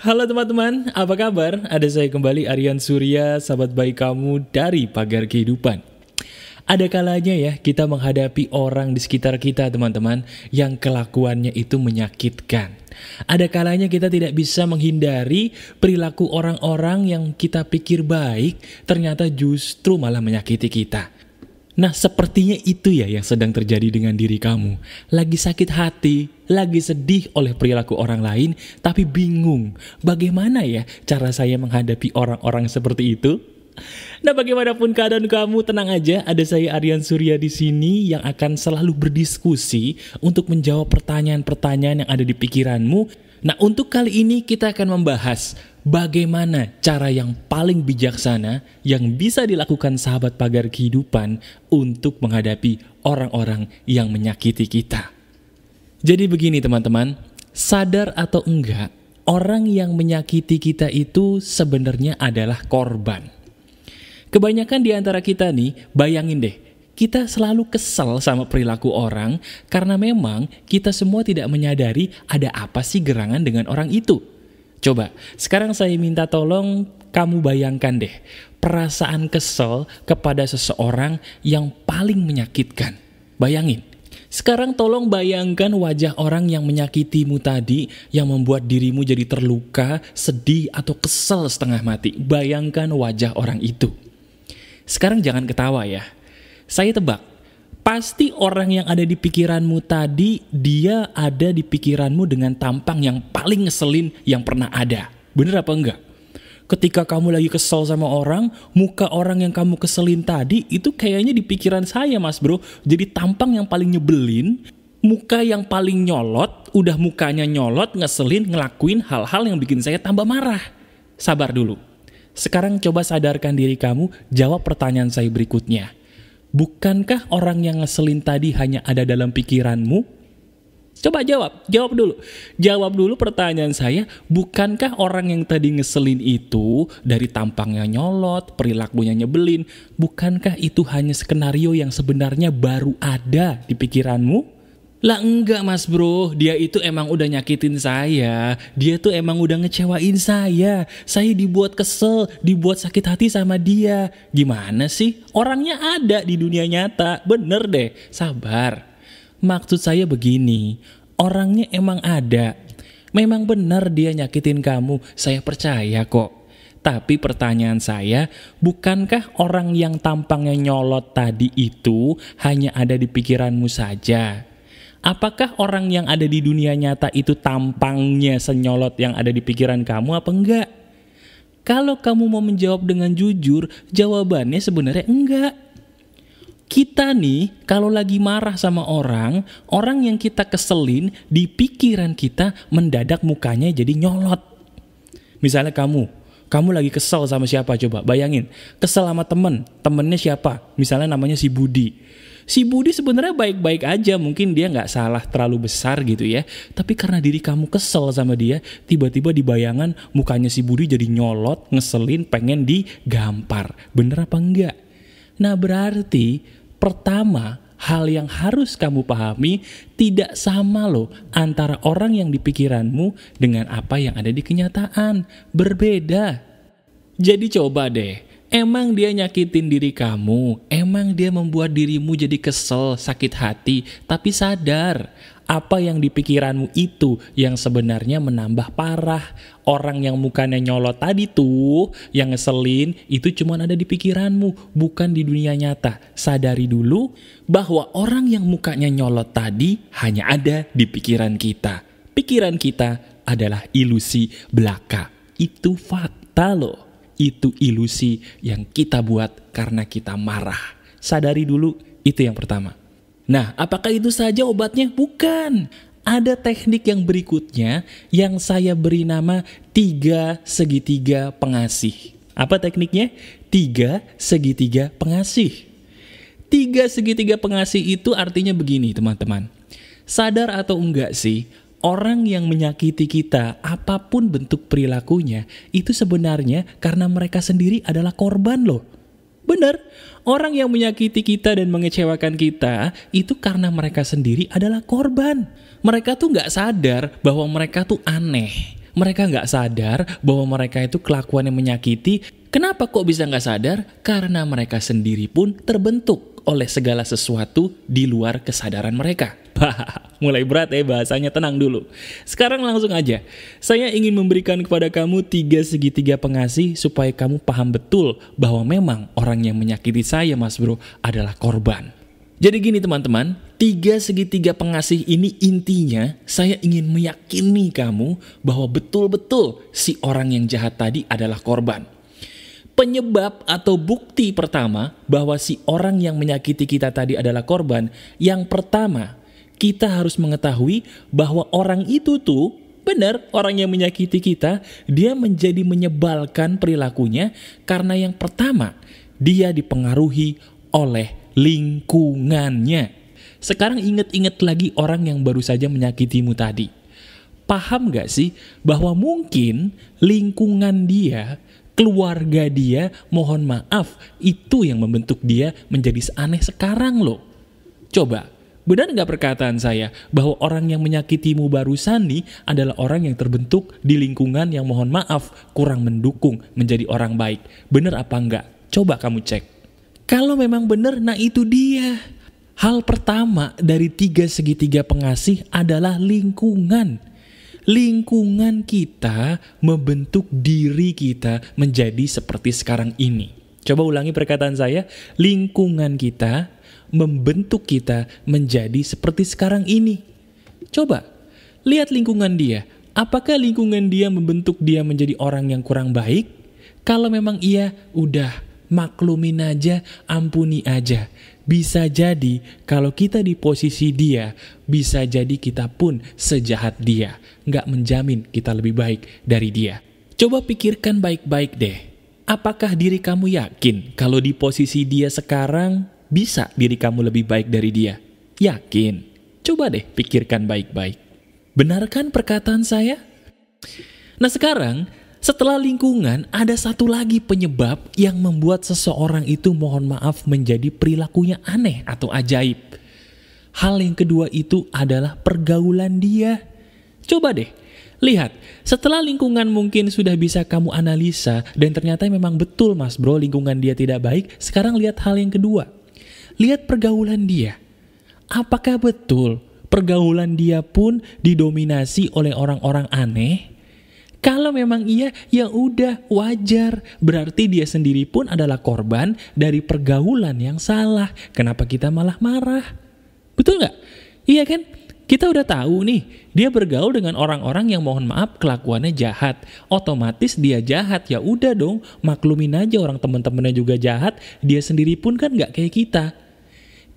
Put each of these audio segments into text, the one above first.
Halo teman-teman, apa kabar? Ada saya kembali Aryan Surya, sahabat baik kamu dari Pagar Kehidupan. Ada kalanya ya kita menghadapi orang di sekitar kita teman-teman yang kelakuannya itu menyakitkan. Ada kalanya kita tidak bisa menghindari perilaku orang-orang yang kita pikir baik ternyata justru malah menyakiti kita. Nah, sepertinya itu ya yang sedang terjadi dengan diri kamu. Lagi sakit hati, lagi sedih oleh perilaku orang lain, tapi bingung. Bagaimana ya cara saya menghadapi orang-orang seperti itu? Nah, bagaimanapun keadaan kamu, tenang aja. Ada saya Aryan Surya di sini yang akan selalu berdiskusi untuk menjawab pertanyaan-pertanyaan yang ada di pikiranmu. Nah, untuk kali ini kita akan membahas bagaimana cara yang paling bijaksana yang bisa dilakukan sahabat pagar kehidupan untuk menghadapi orang-orang yang menyakiti kita. Jadi begini teman-teman, sadar atau enggak, orang yang menyakiti kita itu sebenarnya adalah korban. Kebanyakan di antara kita nih, bayangin deh, kita selalu kesel sama perilaku orang karena memang kita semua tidak menyadari ada apa sih gerangan dengan orang itu. Coba, sekarang saya minta tolong kamu bayangkan deh perasaan kesel kepada seseorang yang paling menyakitkan. Bayangin. Sekarang tolong bayangkan wajah orang yang menyakitimu tadi yang membuat dirimu jadi terluka, sedih, atau kesel setengah mati. Bayangkan wajah orang itu. Sekarang jangan ketawa ya. Saya tebak, pasti orang yang ada di pikiranmu tadi dia ada di pikiranmu dengan tampang yang paling ngeselin yang pernah ada bener apa enggak ketika kamu lagi kesel sama orang muka orang yang kamu keselin tadi itu kayaknya di pikiran saya mas bro jadi tampang yang paling nyebelin muka yang paling nyolot udah mukanya nyolot ngeselin ngelakuin hal-hal yang bikin saya tambah marah sabar dulu sekarang coba sadarkan diri kamu jawab pertanyaan saya berikutnya Bukankah orang yang ngeselin tadi hanya ada dalam pikiranmu? Coba jawab, jawab dulu. Jawab dulu pertanyaan saya, bukankah orang yang tadi ngeselin itu dari tampangnya nyolot, perilakunya nyebelin, bukankah itu hanya skenario yang sebenarnya baru ada di pikiranmu? Lah enggak mas bro, dia itu emang udah nyakitin saya, dia tuh emang udah ngecewain saya, saya dibuat kesel, dibuat sakit hati sama dia. Gimana sih? Orangnya ada di dunia nyata, bener deh, sabar. Maksud saya begini, orangnya emang ada. Memang bener dia nyakitin kamu, saya percaya kok. Tapi pertanyaan saya, bukankah orang yang tampangnya nyolot tadi itu hanya ada di pikiranmu saja? apakah orang yang ada di dunia nyata itu tampangnya senyolot yang ada di pikiran kamu apa enggak? Kalau kamu mau menjawab dengan jujur, jawabannya sebenarnya enggak. Kita nih, kalau lagi marah sama orang, orang yang kita keselin, di pikiran kita mendadak mukanya jadi nyolot. Misalnya kamu, kamu lagi kesel sama siapa coba, bayangin. Kesel sama temen, temennya siapa? Misalnya namanya si Budi si Budi sebenarnya baik-baik aja mungkin dia nggak salah terlalu besar gitu ya tapi karena diri kamu kesel sama dia tiba-tiba di bayangan mukanya si Budi jadi nyolot ngeselin pengen digampar bener apa enggak nah berarti pertama hal yang harus kamu pahami tidak sama loh antara orang yang dipikiranmu dengan apa yang ada di kenyataan berbeda jadi coba deh Emang dia nyakitin diri kamu? Emang dia membuat dirimu jadi kesel, sakit hati? Tapi sadar, apa yang di pikiranmu itu yang sebenarnya menambah parah. Orang yang mukanya nyolot tadi tuh, yang ngeselin, itu cuma ada di pikiranmu, bukan di dunia nyata. Sadari dulu bahwa orang yang mukanya nyolot tadi hanya ada di pikiran kita. Pikiran kita adalah ilusi belaka. Itu fakta loh itu ilusi yang kita buat karena kita marah. Sadari dulu, itu yang pertama. Nah, apakah itu saja obatnya? Bukan. Ada teknik yang berikutnya yang saya beri nama tiga segitiga pengasih. Apa tekniknya? Tiga segitiga pengasih. Tiga segitiga pengasih itu artinya begini teman-teman. Sadar atau enggak sih, orang yang menyakiti kita, apapun bentuk perilakunya, itu sebenarnya karena mereka sendiri adalah korban loh. Benar, orang yang menyakiti kita dan mengecewakan kita, itu karena mereka sendiri adalah korban. Mereka tuh nggak sadar bahwa mereka tuh aneh. Mereka nggak sadar bahwa mereka itu kelakuan yang menyakiti. Kenapa kok bisa nggak sadar? Karena mereka sendiri pun terbentuk oleh segala sesuatu di luar kesadaran mereka. Mulai berat ya bahasanya, tenang dulu. Sekarang langsung aja. Saya ingin memberikan kepada kamu tiga segitiga pengasih supaya kamu paham betul bahwa memang orang yang menyakiti saya mas bro adalah korban. Jadi gini teman-teman, tiga segitiga pengasih ini intinya saya ingin meyakini kamu bahwa betul-betul si orang yang jahat tadi adalah korban. Penyebab atau bukti pertama bahwa si orang yang menyakiti kita tadi adalah korban, yang pertama kita harus mengetahui bahwa orang itu tuh benar orang yang menyakiti kita dia menjadi menyebalkan perilakunya karena yang pertama dia dipengaruhi oleh lingkungannya. Sekarang inget-inget lagi orang yang baru saja menyakitimu tadi. Paham gak sih bahwa mungkin lingkungan dia keluarga dia, mohon maaf, itu yang membentuk dia menjadi aneh sekarang loh. Coba, Benar nggak perkataan saya bahwa orang yang menyakitimu barusan nih adalah orang yang terbentuk di lingkungan yang mohon maaf kurang mendukung menjadi orang baik? Benar apa enggak? Coba kamu cek. Kalau memang benar, nah itu dia. Hal pertama dari tiga segitiga pengasih adalah lingkungan. Lingkungan kita membentuk diri kita menjadi seperti sekarang ini. Coba ulangi perkataan saya, lingkungan kita membentuk kita menjadi seperti sekarang ini. Coba, lihat lingkungan dia. Apakah lingkungan dia membentuk dia menjadi orang yang kurang baik? Kalau memang iya, udah, maklumin aja, ampuni aja. Bisa jadi, kalau kita di posisi dia, bisa jadi kita pun sejahat dia. Nggak menjamin kita lebih baik dari dia. Coba pikirkan baik-baik deh. Apakah diri kamu yakin kalau di posisi dia sekarang bisa diri kamu lebih baik dari dia? Yakin? Coba deh pikirkan baik-baik. Benarkan perkataan saya? Nah sekarang, setelah lingkungan, ada satu lagi penyebab yang membuat seseorang itu mohon maaf menjadi perilakunya aneh atau ajaib. Hal yang kedua itu adalah pergaulan dia. Coba deh, Lihat, setelah lingkungan mungkin sudah bisa kamu analisa dan ternyata memang betul mas bro lingkungan dia tidak baik, sekarang lihat hal yang kedua. Lihat pergaulan dia. Apakah betul pergaulan dia pun didominasi oleh orang-orang aneh? Kalau memang iya, ya udah wajar. Berarti dia sendiri pun adalah korban dari pergaulan yang salah. Kenapa kita malah marah? Betul nggak? Iya kan? Kita udah tahu nih, dia bergaul dengan orang-orang yang mohon maaf kelakuannya jahat. Otomatis dia jahat, ya udah dong maklumin aja orang teman-temannya juga jahat, dia sendiri pun kan nggak kayak kita.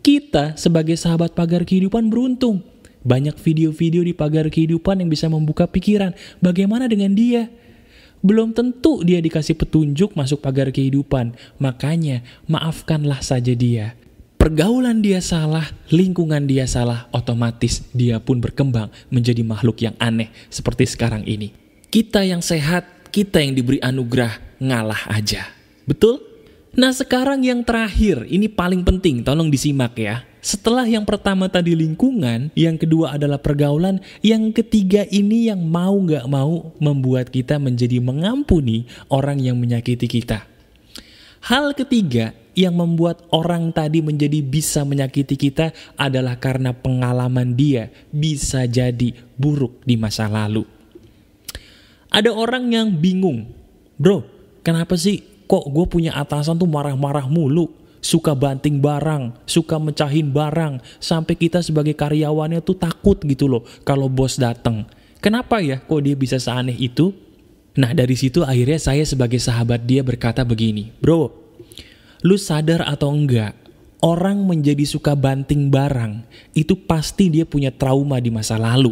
Kita sebagai sahabat pagar kehidupan beruntung. Banyak video-video di pagar kehidupan yang bisa membuka pikiran. Bagaimana dengan dia? Belum tentu dia dikasih petunjuk masuk pagar kehidupan. Makanya, maafkanlah saja dia. Pergaulan dia salah, lingkungan dia salah, otomatis dia pun berkembang menjadi makhluk yang aneh seperti sekarang ini. Kita yang sehat, kita yang diberi anugerah, ngalah aja. Betul? Nah sekarang yang terakhir, ini paling penting, tolong disimak ya. Setelah yang pertama tadi lingkungan, yang kedua adalah pergaulan, yang ketiga ini yang mau gak mau membuat kita menjadi mengampuni orang yang menyakiti kita. Hal ketiga yang membuat orang tadi menjadi bisa menyakiti kita adalah karena pengalaman dia bisa jadi buruk di masa lalu. Ada orang yang bingung, bro kenapa sih kok gue punya atasan tuh marah-marah mulu suka banting barang, suka mecahin barang, sampai kita sebagai karyawannya tuh takut gitu loh kalau bos datang. Kenapa ya kok dia bisa seaneh itu? Nah dari situ akhirnya saya sebagai sahabat dia berkata begini, Bro, lu sadar atau enggak, orang menjadi suka banting barang, itu pasti dia punya trauma di masa lalu.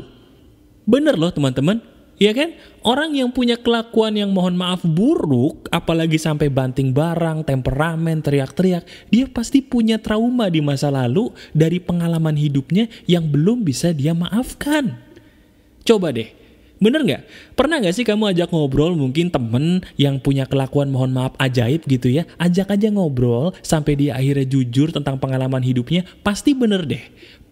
Bener loh teman-teman, Iya kan? Orang yang punya kelakuan yang mohon maaf buruk, apalagi sampai banting barang, temperamen, teriak-teriak, dia pasti punya trauma di masa lalu dari pengalaman hidupnya yang belum bisa dia maafkan. Coba deh, bener nggak? Pernah nggak sih kamu ajak ngobrol mungkin temen yang punya kelakuan mohon maaf ajaib gitu ya? Ajak aja ngobrol sampai dia akhirnya jujur tentang pengalaman hidupnya, pasti bener deh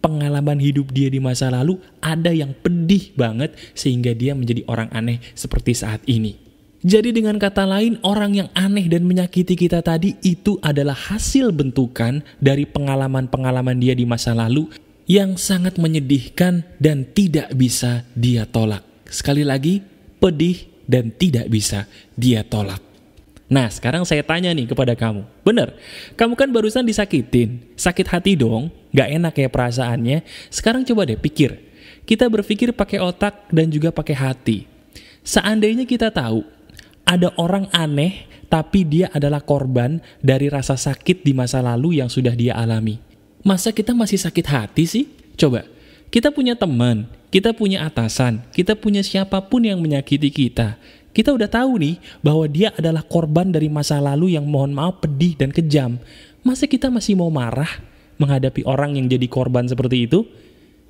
pengalaman hidup dia di masa lalu ada yang pedih banget sehingga dia menjadi orang aneh seperti saat ini. Jadi dengan kata lain, orang yang aneh dan menyakiti kita tadi itu adalah hasil bentukan dari pengalaman-pengalaman dia di masa lalu yang sangat menyedihkan dan tidak bisa dia tolak. Sekali lagi, pedih dan tidak bisa dia tolak. Nah, sekarang saya tanya nih kepada kamu. Bener, kamu kan barusan disakitin. Sakit hati dong, gak enak ya perasaannya. Sekarang coba deh pikir. Kita berpikir pakai otak dan juga pakai hati. Seandainya kita tahu, ada orang aneh tapi dia adalah korban dari rasa sakit di masa lalu yang sudah dia alami. Masa kita masih sakit hati sih? Coba, kita punya teman, kita punya atasan, kita punya siapapun yang menyakiti kita kita udah tahu nih bahwa dia adalah korban dari masa lalu yang mohon maaf pedih dan kejam. Masa kita masih mau marah menghadapi orang yang jadi korban seperti itu?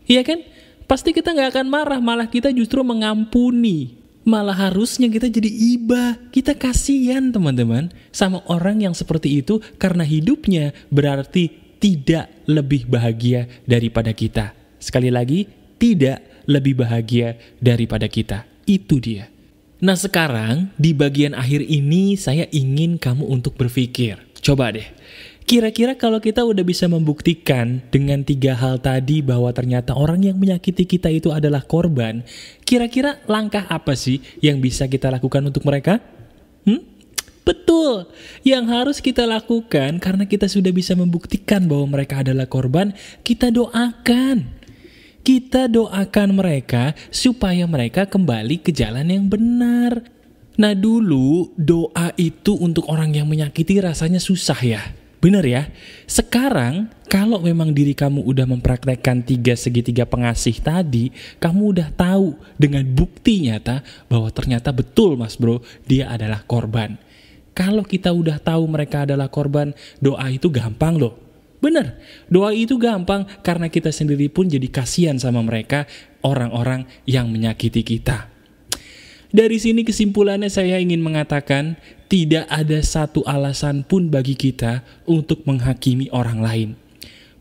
Iya kan? Pasti kita nggak akan marah, malah kita justru mengampuni. Malah harusnya kita jadi iba. Kita kasihan teman-teman sama orang yang seperti itu karena hidupnya berarti tidak lebih bahagia daripada kita. Sekali lagi, tidak lebih bahagia daripada kita. Itu dia. Nah sekarang di bagian akhir ini saya ingin kamu untuk berpikir. Coba deh, kira-kira kalau kita udah bisa membuktikan dengan tiga hal tadi bahwa ternyata orang yang menyakiti kita itu adalah korban, kira-kira langkah apa sih yang bisa kita lakukan untuk mereka? Hmm? Betul, yang harus kita lakukan karena kita sudah bisa membuktikan bahwa mereka adalah korban, kita doakan. Kita doakan mereka supaya mereka kembali ke jalan yang benar. Nah dulu doa itu untuk orang yang menyakiti rasanya susah ya. Bener ya? Sekarang kalau memang diri kamu udah mempraktekkan tiga segitiga pengasih tadi, kamu udah tahu dengan bukti nyata bahwa ternyata betul mas bro, dia adalah korban. Kalau kita udah tahu mereka adalah korban, doa itu gampang loh. Benar, doa itu gampang karena kita sendiri pun jadi kasihan sama mereka, orang-orang yang menyakiti kita. Dari sini kesimpulannya saya ingin mengatakan, tidak ada satu alasan pun bagi kita untuk menghakimi orang lain.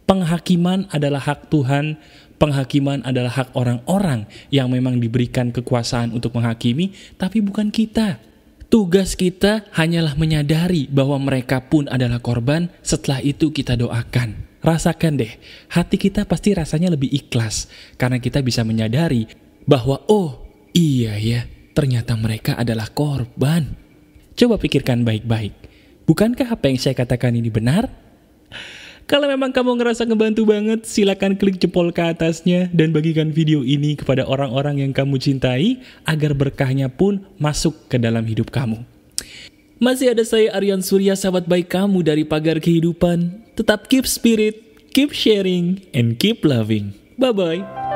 Penghakiman adalah hak Tuhan, penghakiman adalah hak orang-orang yang memang diberikan kekuasaan untuk menghakimi, tapi bukan kita. Tugas kita hanyalah menyadari bahwa mereka pun adalah korban, setelah itu kita doakan. Rasakan deh, hati kita pasti rasanya lebih ikhlas, karena kita bisa menyadari bahwa oh iya ya, ternyata mereka adalah korban. Coba pikirkan baik-baik, bukankah apa yang saya katakan ini benar? Kalau memang kamu ngerasa ngebantu banget, silakan klik jempol ke atasnya dan bagikan video ini kepada orang-orang yang kamu cintai agar berkahnya pun masuk ke dalam hidup kamu. Masih ada saya Aryan Surya, sahabat baik kamu dari pagar kehidupan. Tetap keep spirit, keep sharing, and keep loving. Bye-bye.